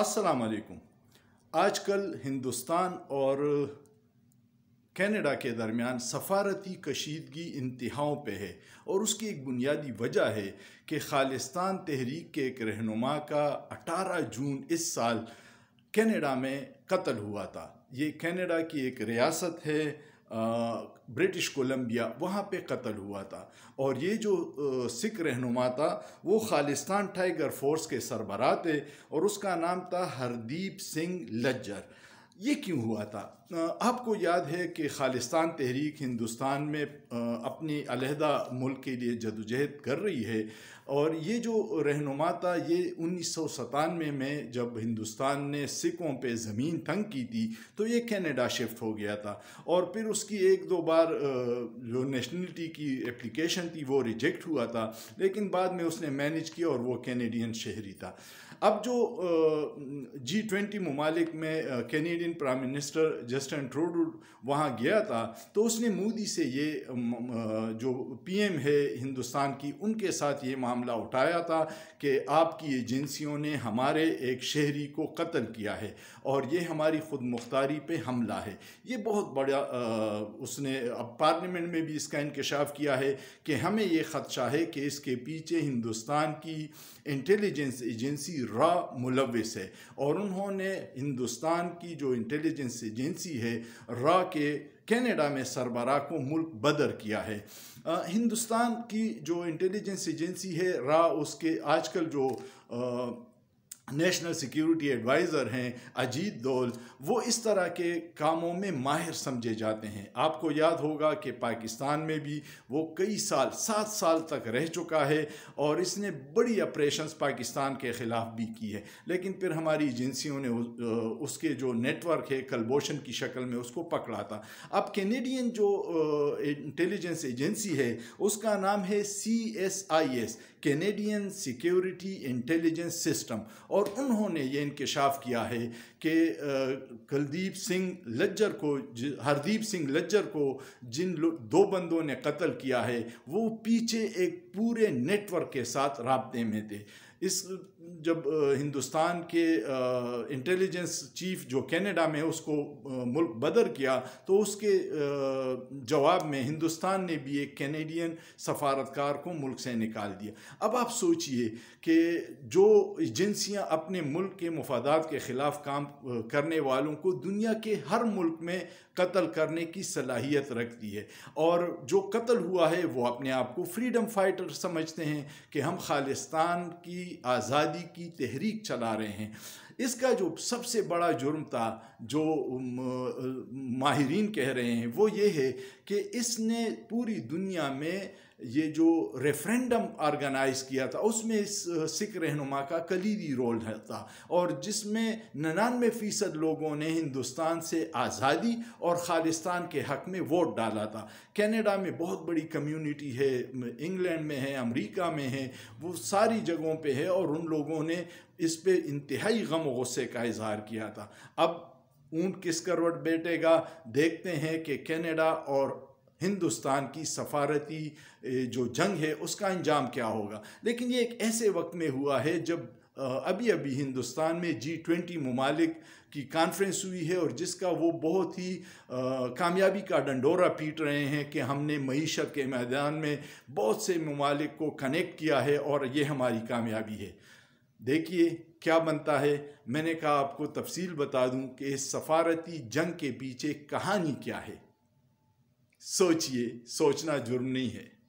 अस्सलाम वालेकुम आजकल हिंदुस्तान और कनाडा के दरमियान सफारती कशीदगी इंतहाओं पे है और उसकी एक बुनियादी वजह है कि खालिस्तान तहरीक के एक रहनुमा का 18 जून इस साल कनाडा में कत्ल हुआ था ये कनाडा की एक रियासत है ब्रिटिश कोलंबिया वहाँ पे कत्ल हुआ था और ये जो सिख रहनुमा था वो खालिस्तान टाइगर फोर्स के सरबराह थे और उसका नाम था हरदीप सिंह लज्जर ये क्यों हुआ था आपको याद है कि खालिस्तान तहरीक हिंदुस्तान में अपनी अलहदा मुल्क के लिए जदोजहद कर रही है और ये जो रहनुमा था ये उन्नीस सौ सतानवे में जब हिंदुस्तान ने सिखों पे ज़मीन तंग की थी तो ये कनाडा शिफ्ट हो गया था और फिर उसकी एक दो बार जो नेशनलिटी की एप्लीकेशन थी वो रिजेक्ट हुआ था लेकिन बाद में उसने मैनेज किया और वो कैनेडियन शहरी था अब जो जी ट्वेंटी ममालिक में Canadian prime minister Justin Trudeau वहाँ गया था तो उसने मोदी से ये जो पीएम है हिंदुस्तान की उनके साथ ये मामला उठाया था कि आपकी एजेंसियों ने हमारे एक शहरी को कत्ल किया है और ये हमारी खुद मुख्तारी पर हमला है ये बहुत बड़ा उसने अब पार्लियामेंट में भी इसका इंकशाफ किया है कि हमें ये ख़दशा है कि इसके पीछे हिंदुस्तान की इंटेलिजेंस एजेंसी र मुलविस है और उन्होंने हिंदुस्तान की जो इंटेलिजेंस एजेंसी है र के कनाडा में सरबरा को मुल्क बदर किया है आ, हिंदुस्तान की जो इंटेलिजेंस एजेंसी है रा उसके आजकल जो आ, नेशनल सिक्योरिटी एडवाइज़र हैं अजीत दोल वो इस तरह के कामों में माहिर समझे जाते हैं आपको याद होगा कि पाकिस्तान में भी वो कई साल सात साल तक रह चुका है और इसने बड़ी ऑपरेशंस पाकिस्तान के ख़िलाफ़ भी की है लेकिन फिर हमारी एजेंसियों ने उसके जो नेटवर्क है कलबोशन की शक्ल में उसको पकड़ा था अब कैनेडियन जो इंटेलिजेंस एजेंसी है उसका नाम है C S I S Canadian security intelligence system और उन्होंने ये इंकशाफ किया है कि कुलदीप सिंह लज्जर को हरदीप सिंह लज्जर को जिन दो बंदों ने कत्ल किया है वो पीछे एक पूरे नेटवर्क के साथ रबते में थे इस जब हिंदुस्तान के इंटेलिजेंस चीफ जो कनाडा में उसको मुल्क बदर किया तो उसके जवाब में हिंदुस्तान ने भी एक कैनेडियन सफारतकार को मुल्क से निकाल दिया अब आप सोचिए कि जो एजेंसियां अपने मुल्क के मफादात के ख़िलाफ़ काम करने वालों को दुनिया के हर मुल्क में कत्ल करने की सलाहियत रखती है और जो कत्ल हुआ है वो अपने आप को फ्रीडम फाइटर समझते हैं कि हम खालिस्तान की आज़ादी की तहरीक चला रहे हैं इसका जो सबसे बड़ा जुर्म था जो माहरीन कह रहे हैं वो ये है कि इसने पूरी दुनिया में ये जो रेफरेंडम ऑर्गेनाइज़ किया था उसमें सिख रहनुमा का कलीदी रोल था और जिसमें नन्ानवे फ़ीसद लोगों ने हिंदुस्तान से आज़ादी और ख़ालिस्तान के हक़ में वोट डाला था कनाडा में बहुत बड़ी कम्युनिटी है इंग्लैंड में है अमेरिका में है वो सारी जगहों पे है और उन लोगों ने इस पर इंतहाई गम गुस्से का इजहार किया था अब ऊँट किस करवट बैठेगा देखते हैं कि कनाडा और हिंदुस्तान की सफारती जो जंग है उसका अंजाम क्या होगा लेकिन ये एक ऐसे वक्त में हुआ है जब अभी अभी हिंदुस्तान में जी ट्वेंटी ममालिक की कॉन्फ्रेंस हुई है और जिसका वो बहुत ही कामयाबी का डंडोरा पीट रहे हैं कि हमने मीशत के मैदान में बहुत से ममालिक को कनेक्ट किया है और ये हमारी कामयाबी है देखिए क्या बनता है मैंने कहा आपको तफसील बता दूं कि इस सफारती जंग के पीछे कहानी क्या है सोचिए सोचना जुर्म नहीं है